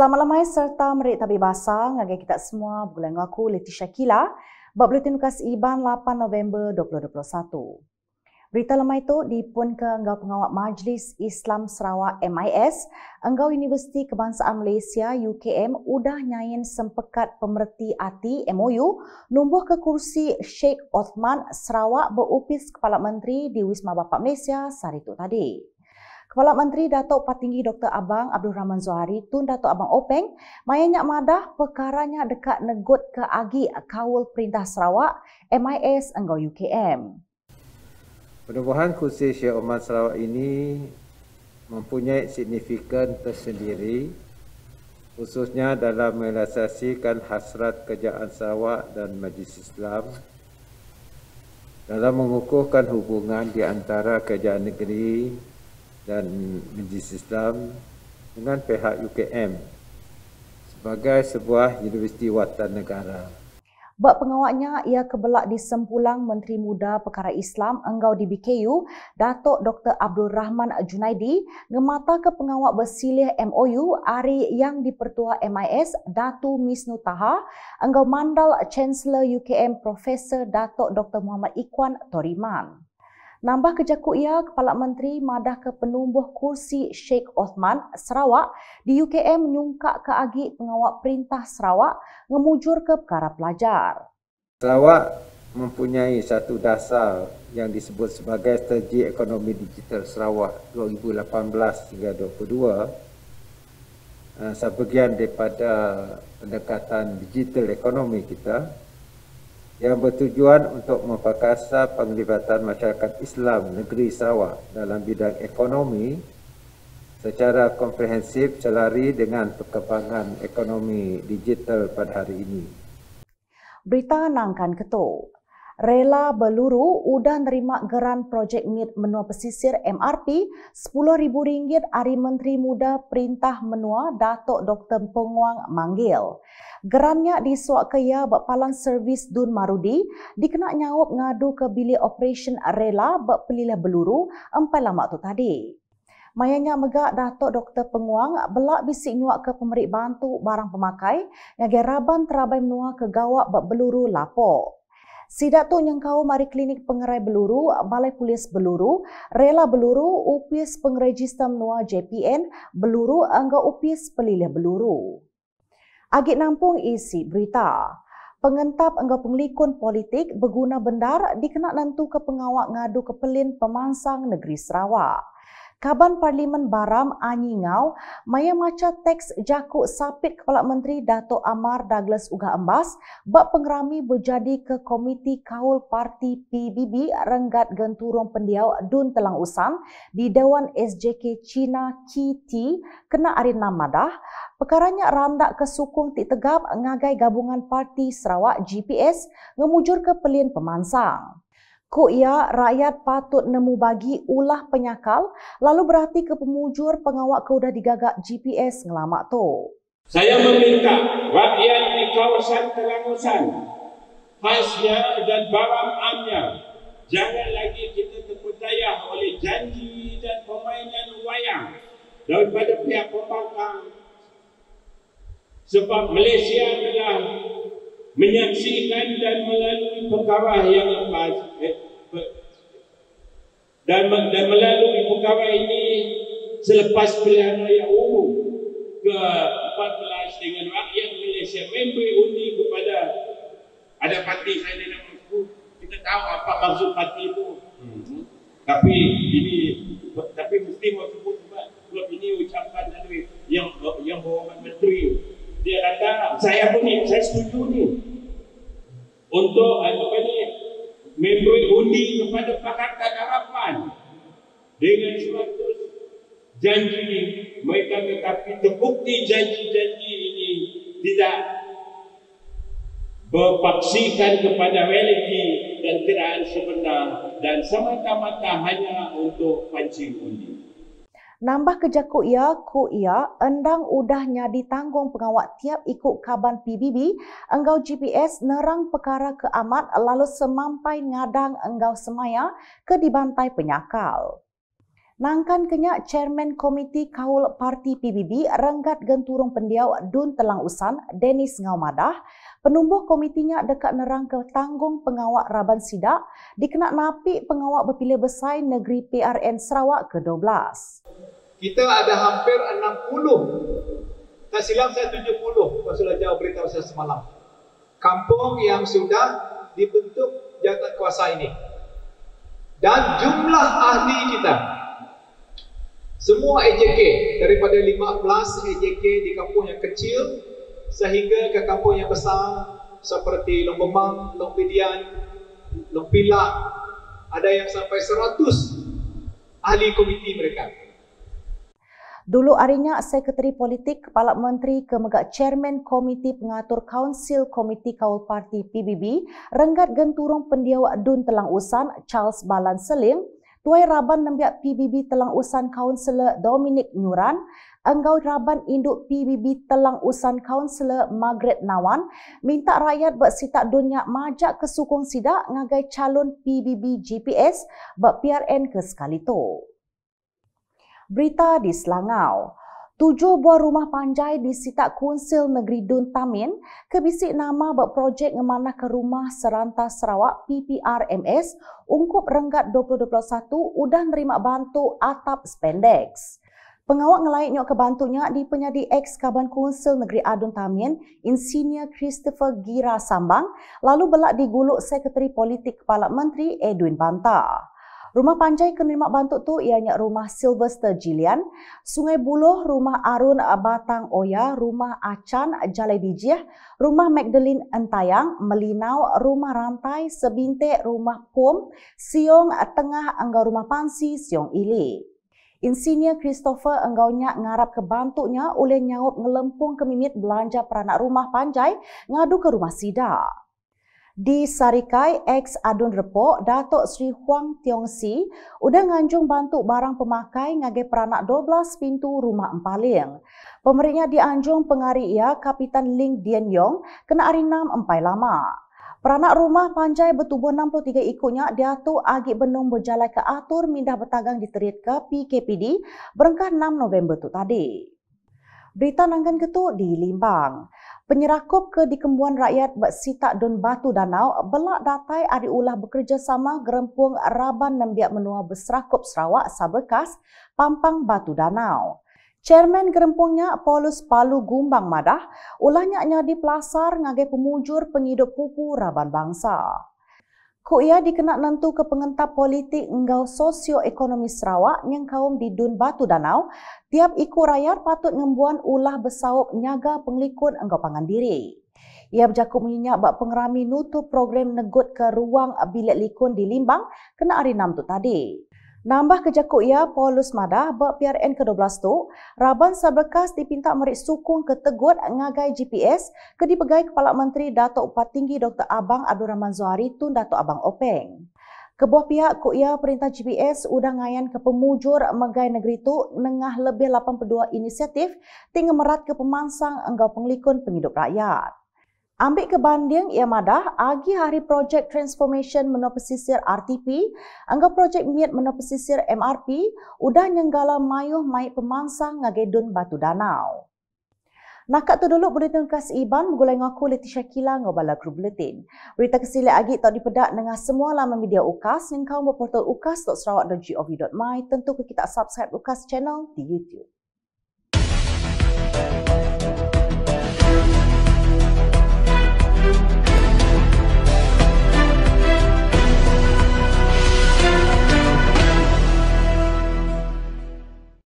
Selamat lamai serta merik tabi basah, ngagai kita semua bulan aku Leticia Kila buat bulletin lukas Iban 8 November 2021. Berita lemai itu dipun ke engkau pengawal Majlis Islam Sarawak MIS, engkau Universiti Kebangsaan Malaysia UKM sudah nyain sempekat pemerhati ati MOU numbuh ke kursi Sheikh Othman Sarawak berupis Kepala Menteri di Wisma Bapak Malaysia sehari itu tadi. Kepala Menteri Datuk Patinggi Dr. Abang Abdul Rahman Zuhari Tun Datuk Abang Openg mayanya madah perkaranya dekat negut ke agi kawal perintah Sarawak MIS Enggau UKM. Penubuhan kursi Syekh Umar Sarawak ini mempunyai signifikan tersendiri khususnya dalam merealisasikan hasrat kerjaan Sarawak dan Majlis Islam dalam mengukuhkan hubungan di antara kerajaan negeri dan biji sistem dengan pihak UKM sebagai sebuah universiti watan negara. Buat pengawatnya, ia kebelak di Sempulang Menteri Muda Perkara Islam Enggau di BKU, Datuk Dr. Abdul Rahman Junaidi, ngemata ke pengawat bersilih MOU Ari Yang Dipertua MIS, Datu Misnu Taha, Enggau Mandal Chancellor UKM Profesor Datuk Dr. Muhammad Ikwan Toriman. Nambah kejakuk ia, Kepala Menteri madah ke penumbuh kursi Sheikh Osman Sarawak di UKM menyungkak ke agi pengawal perintah Sarawak ngemujur ke perkara pelajar. Sarawak mempunyai satu dasar yang disebut sebagai strategi ekonomi digital Sarawak 2018 hingga 2022 eh, sebagian daripada pendekatan digital ekonomi kita yang bertujuan untuk memperkasa penglibatan masyarakat Islam negeri Sarawak dalam bidang ekonomi secara komprehensif selari dengan perkembangan ekonomi digital pada hari ini. Berita Nangkan Ketua rela beluru udah nerima geran projek MIT Menua Pesisir MRP rm ringgit. Ari Menteri Muda Perintah Menua Datuk Dr. Penguang Manggil. Gerannya di Suak Kaya berpalang servis Dun Marudi dikena nyawup ngadu ke bilik operation rela berpelilah beluru empat lama tu tadi. Mayanya megak Datuk Dr. Penguang belak bisik nyuak ke pemerik bantu barang pemakai yang geraban terabai menua ke gawak berbeluru lapor. Sidak tu yang kau mari klinik pengerai beluru, balai polis beluru, rela beluru, upis pengregister menua JPN, beluru angga upis pelilih beluru. Agit nampung isi berita. Pengentap angga penglikun politik berguna bendar dikenak nantu ke pengawak ngadu ke pelin pemansang negeri Sarawak. Kaban Parlimen Baram Anyingau maya maca teks jakuk sapit Kepala Menteri Dato Amar Douglas Uga Embas bak pengerami berjadi ke Komiti Kaul Parti PBB Renggat Genturong Pendiau Dun Telang Usan di Dewan SJK Cina KT kena Arin Namadah Pekaranya randak ke ti tegap ngagai gabungan parti Sarawak GPS ngemujur ke pelian pemansang. Ko ia rakyat patut nemu bagi ulah penyakal lalu berarti ke pemujur pengawak ke udah digagak GPS ngelamak tu. Saya meminta rakyat di kawasan Telangusan khasnya dan barang amnya jangan lagi kita terpercaya oleh janji dan permainan wayang daripada pihak pembangkang sebab Malaysia telah menyaksikan dan melalui perkara yang lepas eh, dan, dan melalui perkara ini selepas pilihan raya umum ke-14 dengan rakyat Malaysia memberi undi kepada ada parti saya di dalam itu kita tahu apa maksud parti itu hmm. tapi ini tapi mesti waktu sebab ini ucapan dari yang yang bawa menteri dia kata saya pun saya setuju ni terbukti janji-janji ini tidak berpaksikan kepada realiti dan keadaan sebenar dan semata-mata hanya untuk pancing undi. Nambah kerja ku ia, ku ia, endang udahnya ditanggung pengawak tiap ikut kaban PBB, engkau GPS nerang perkara keamat lalu semampai ngadang engkau semaya ke dibantai penyakal. Nangkan Kenyak Chairman Komiti Kaul Parti PBB Renggat Genturung Pendiau Dun Telang Usan Denis Ngaumadah penumbuh komitinya dekat nerang ke tanggung pengawak Raban Sidak dikena napi pengawak berpilih besai negeri PRN Sarawak ke-12. Kita ada hampir 60 tak silap saya 70 pasal jawab berita saya semalam kampung yang sudah dibentuk jatah kuasa ini dan jumlah ahli kita semua AJK daripada 15 AJK di kampung yang kecil sehingga ke kampung yang besar seperti Long Bemang, Long Bidian, Long Pilak ada yang sampai 100 ahli komiti mereka. Dulu arinya Sekretari Politik Kepala Menteri Kemegak Chairman Komiti Pengatur Kaunsil Komiti kawal Parti PBB Renggat Genturung Pendiawak Dun Telang Usan Charles Balan Seling Tuai Raban Nembiak PBB Telang Usan Kaunselor Dominic Nuran Engau Raban Induk PBB Telang Usan Kaunselor Margaret Nawan, minta rakyat bersitak dunia majak kesukung sidak ngagai calon PBB GPS buat PRN ke sekali tu. Berita di Selangau tujuh buah rumah panjai di sitak Kunsil Negeri Dun Tamin kebisik nama buat projek ngemanah ke rumah Seranta Sarawak PPRMS Ungkup Renggat 2021 udah nerima bantu atap spandex. Pengawak ngelayak nyok ke bantunya di penyadi ex Kaban Konsil Negeri Adun Tamin, Insinyur Christopher Gira Sambang, lalu belak diguluk Sekretari Politik Kepala Menteri Edwin Banta. Rumah panjai Kenimak bantu tu ianya rumah Sylvester Jillian, Sungai Buloh, rumah Arun Batang Oya, rumah Achan Jalai Bijih, rumah Magdalene Entayang, Melinau, rumah Rantai, Sebinte, rumah Pum, Siong Tengah, anggau Rumah Pansi, Siong Ili. Insinyur Christopher nyak ngarap ke bantunya oleh nyawab ngelempung kemimit belanja peranak rumah panjai ngadu ke rumah sidak di Sarikai ex Adun Repok Datuk Sri Huang Tiong Si udah nganjung bantu barang pemakai ngagai peranak 12 pintu rumah empaling. Pemerintah dianjung pengari ia Kapitan Ling Dian Yong kena 6 empai lama. Peranak rumah panjai bertubuh 63 ikutnya diatu agi benung berjalan ke atur mindah bertagang di terit ke PKPD berengkah 6 November tu tadi. Berita nanggan ketuk di Limbang. Penyerakup ke Dikembuan Rakyat Sita Dun Batu Danau belak datai hari ulah bekerjasama gerempung Raban Nembiak Menua Berserakup Sarawak Sabrekas Pampang Batu Danau. Chairman gerempungnya Paulus Palu Gumbang Madah ulahnya nyadi pelasar ngagai pemujur penghidup pupu Raban Bangsa. Kok ia dikenak nentu ke pengentap politik engau sosioekonomi Sarawak yang kaum di Dun Batu Danau, tiap iku rakyat patut ngembuan ulah besaup nyaga penglikun engau pangan diri. Ia berjaku menyinyak bak pengerami nutup program negut ke ruang bilik likun di Limbang kena hari 6 tu tadi. Nambah kejakuk ia Paulus Madah buat PRN ke-12 tu, Raban Sabrekas dipinta merik sukung ke tegut ngagai GPS ke dipegai Kepala Menteri Datuk Upat Tinggi Dr. Abang Abdul Rahman Zuhari Tun Datuk Abang Openg. Kebuah pihak ku ia perintah GPS udah ngayan ke pemujur megai negeri tu nengah lebih 82 inisiatif tinggal merat ke pemansang enggau penglikun penghidup rakyat. Ambil kebanding ia ya, madah agi hari projek transformation menua pesisir RTP, angka projek miat menua pesisir MRP, udah nyenggala mayuh mai pemansang ngagedun batu danau. Nakak tu dulu boleh tengkas Iban mengulai ngaku Leticia Kila ngobala kru buletin. Berita kesilai agi tak dipedak dengan semua laman media UKAS yang kau berportal ukas.sarawak.gov.my tentu kita subscribe UKAS channel di YouTube.